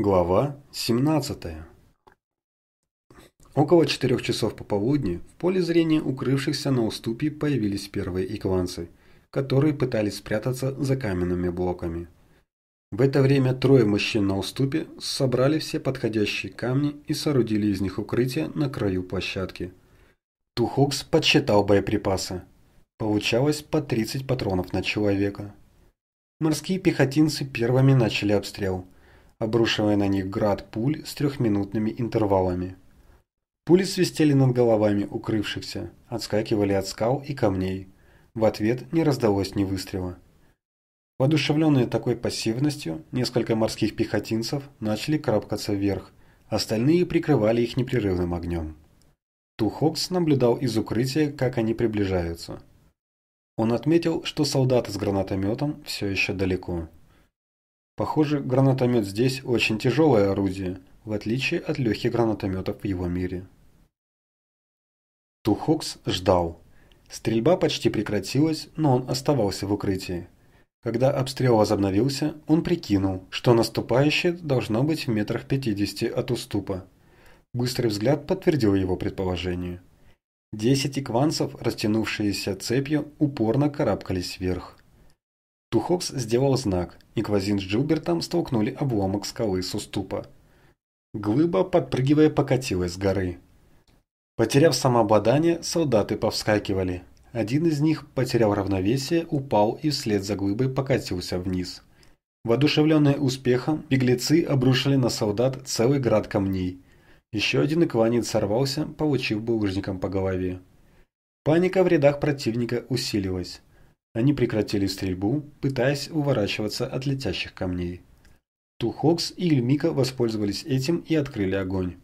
Глава 17. Около четырех часов пополудни в поле зрения укрывшихся на уступе появились первые икванцы, которые пытались спрятаться за каменными блоками. В это время трое мужчин на уступе собрали все подходящие камни и соорудили из них укрытие на краю площадки. Тухокс подсчитал боеприпасы. Получалось по 30 патронов на человека. Морские пехотинцы первыми начали обстрел – обрушивая на них град пуль с трехминутными интервалами. Пули свистели над головами укрывшихся, отскакивали от скал и камней. В ответ не раздалось ни выстрела. Воодушевленные такой пассивностью, несколько морских пехотинцев начали крапкаться вверх, остальные прикрывали их непрерывным огнем. Тухокс наблюдал из укрытия, как они приближаются. Он отметил, что солдаты с гранатометом все еще далеко. Похоже, гранатомет здесь очень тяжелое орудие, в отличие от легких гранатометов в его мире. Тухокс ждал. Стрельба почти прекратилась, но он оставался в укрытии. Когда обстрел возобновился, он прикинул, что наступающее должно быть в метрах 50 от уступа. Быстрый взгляд подтвердил его предположение. Десять икванцев, растянувшиеся цепью, упорно карабкались вверх. Тухокс сделал знак, и Квазин с Джилбертом столкнули обломок скалы с уступа. Глыба, подпрыгивая, покатилась с горы. Потеряв самообладание, солдаты повскакивали. Один из них потеряв равновесие, упал и вслед за глыбой покатился вниз. Воодушевленные успехом, беглецы обрушили на солдат целый град камней. Еще один икванец сорвался, получив булыжником по голове. Паника в рядах противника усилилась. Они прекратили стрельбу, пытаясь уворачиваться от летящих камней. Тухокс и Ильмика воспользовались этим и открыли огонь.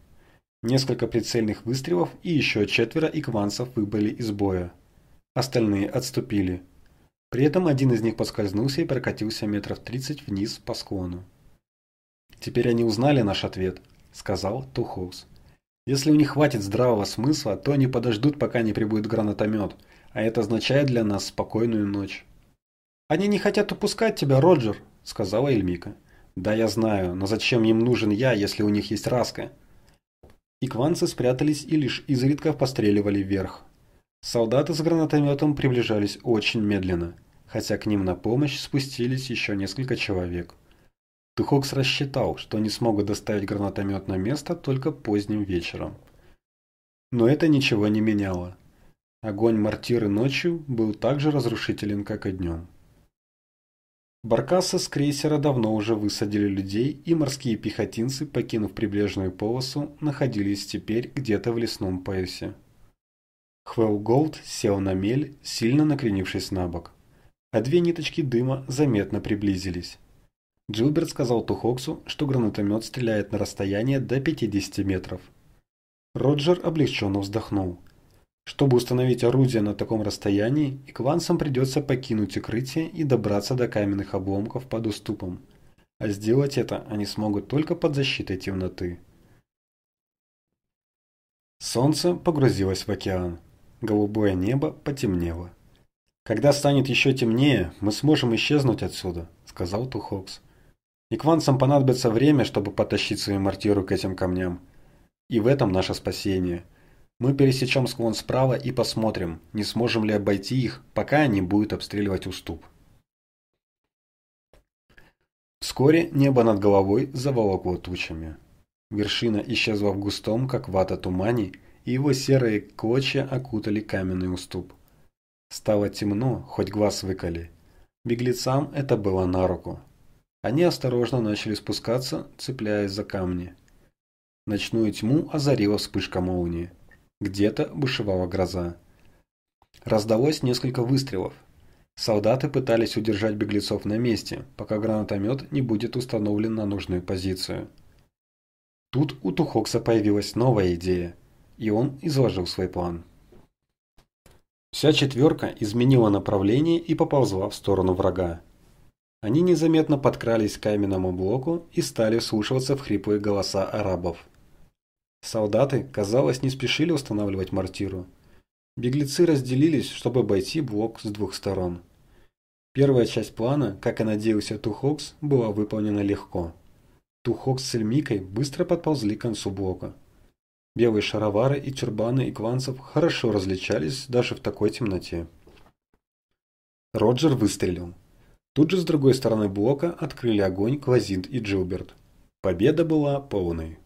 Несколько прицельных выстрелов и еще четверо икванцев выбыли из боя. Остальные отступили. При этом один из них поскользнулся и прокатился метров 30 вниз по склону. «Теперь они узнали наш ответ», — сказал Тухокс. Если у них хватит здравого смысла, то они подождут, пока не прибудет гранатомет, а это означает для нас спокойную ночь. «Они не хотят упускать тебя, Роджер», — сказала Эльмика. «Да, я знаю, но зачем им нужен я, если у них есть Раска?» Икванцы спрятались и лишь изредка постреливали вверх. Солдаты с гранатометом приближались очень медленно, хотя к ним на помощь спустились еще несколько человек. Тухокс рассчитал, что они смогут доставить гранатомет на место только поздним вечером. Но это ничего не меняло. Огонь мортиры ночью был так же разрушителен, как и днем. Баркасы с крейсера давно уже высадили людей, и морские пехотинцы, покинув прибрежную полосу, находились теперь где-то в лесном поясе. Хвелл Голд сел на мель, сильно накренившись на бок. А две ниточки дыма заметно приблизились. Джилберт сказал Тухоксу, что гранатомет стреляет на расстояние до 50 метров. Роджер облегченно вздохнул. Чтобы установить орудие на таком расстоянии, эквансам придется покинуть укрытие и добраться до каменных обломков под уступом. А сделать это они смогут только под защитой темноты. Солнце погрузилось в океан. Голубое небо потемнело. «Когда станет еще темнее, мы сможем исчезнуть отсюда», — сказал Тухокс. И кванцам понадобится время, чтобы потащить свою мортиру к этим камням. И в этом наше спасение. Мы пересечем склон справа и посмотрим, не сможем ли обойти их, пока они будут обстреливать уступ. Вскоре небо над головой заволокло тучами. Вершина исчезла в густом, как вата тумане, и его серые клочья окутали каменный уступ. Стало темно, хоть глаз выколи. Беглецам это было на руку. Они осторожно начали спускаться, цепляясь за камни. Ночную тьму озарила вспышка молнии. Где-то бушевала гроза. Раздалось несколько выстрелов. Солдаты пытались удержать беглецов на месте, пока гранатомет не будет установлен на нужную позицию. Тут у Тухокса появилась новая идея, и он изложил свой план. Вся четверка изменила направление и поползла в сторону врага. Они незаметно подкрались к каменному блоку и стали слушаться в хриплые голоса арабов. Солдаты, казалось, не спешили устанавливать мортиру. Беглецы разделились, чтобы обойти блок с двух сторон. Первая часть плана, как и надеялся Тухокс, была выполнена легко. Тухокс с Эльмикой быстро подползли к концу блока. Белые шаровары и тюрбаны икванцев хорошо различались даже в такой темноте. Роджер выстрелил. Тут же с другой стороны блока открыли огонь Квазинт и Джилберт. Победа была полной.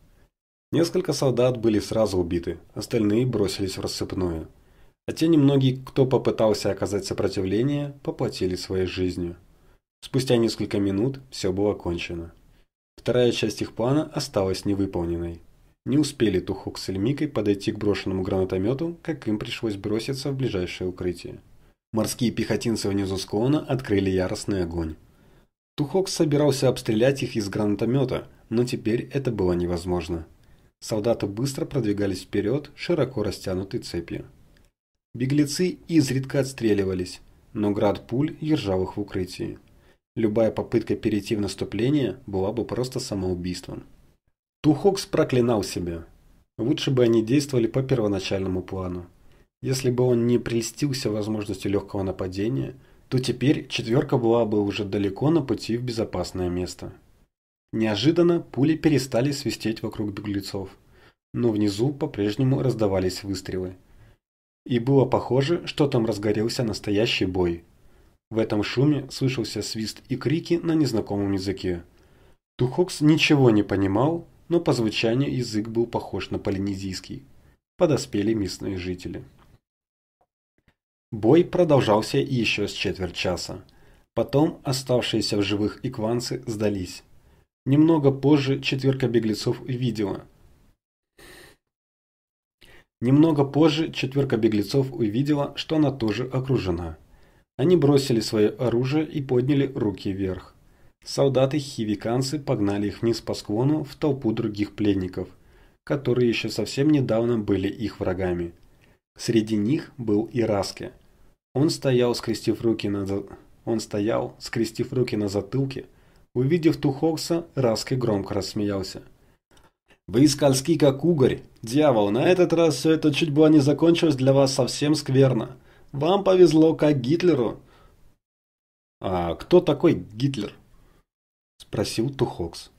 Несколько солдат были сразу убиты, остальные бросились в рассыпную. А те немногие, кто попытался оказать сопротивление, поплатили своей жизнью. Спустя несколько минут все было кончено. Вторая часть их плана осталась невыполненной. Не успели Тухук с Эльмикой подойти к брошенному гранатомету, как им пришлось броситься в ближайшее укрытие. Морские пехотинцы внизу склона открыли яростный огонь. Тухокс собирался обстрелять их из гранатомета, но теперь это было невозможно. Солдаты быстро продвигались вперед, широко растянутой цепью. Беглецы изредка отстреливались, но град пуль держал их в укрытии. Любая попытка перейти в наступление была бы просто самоубийством. Тухокс проклинал себя. Лучше бы они действовали по первоначальному плану. Если бы он не прельстился возможностью легкого нападения, то теперь четверка была бы уже далеко на пути в безопасное место. Неожиданно пули перестали свистеть вокруг беглецов, но внизу по-прежнему раздавались выстрелы. И было похоже, что там разгорелся настоящий бой. В этом шуме слышался свист и крики на незнакомом языке. Тухокс ничего не понимал, но по звучанию язык был похож на полинезийский. Подоспели местные жители. Бой продолжался еще с четверть часа. Потом оставшиеся в живых икванцы сдались. Немного позже четверка беглецов увидела. Немного позже четверка беглецов увидела, что она тоже окружена. Они бросили свое оружие и подняли руки вверх. Солдаты-хивиканцы погнали их вниз по склону в толпу других пленников, которые еще совсем недавно были их врагами. Среди них был и Раске – он стоял, скрестив руки на, за... Он стоял, скрестив руки на затылке. Увидев Тухокса, Раски громко рассмеялся. «Вы скользки, как угорь! Дьявол, на этот раз все это чуть было не закончилось для вас совсем скверно. Вам повезло, как Гитлеру!» «А кто такой Гитлер?» – спросил Тухокс.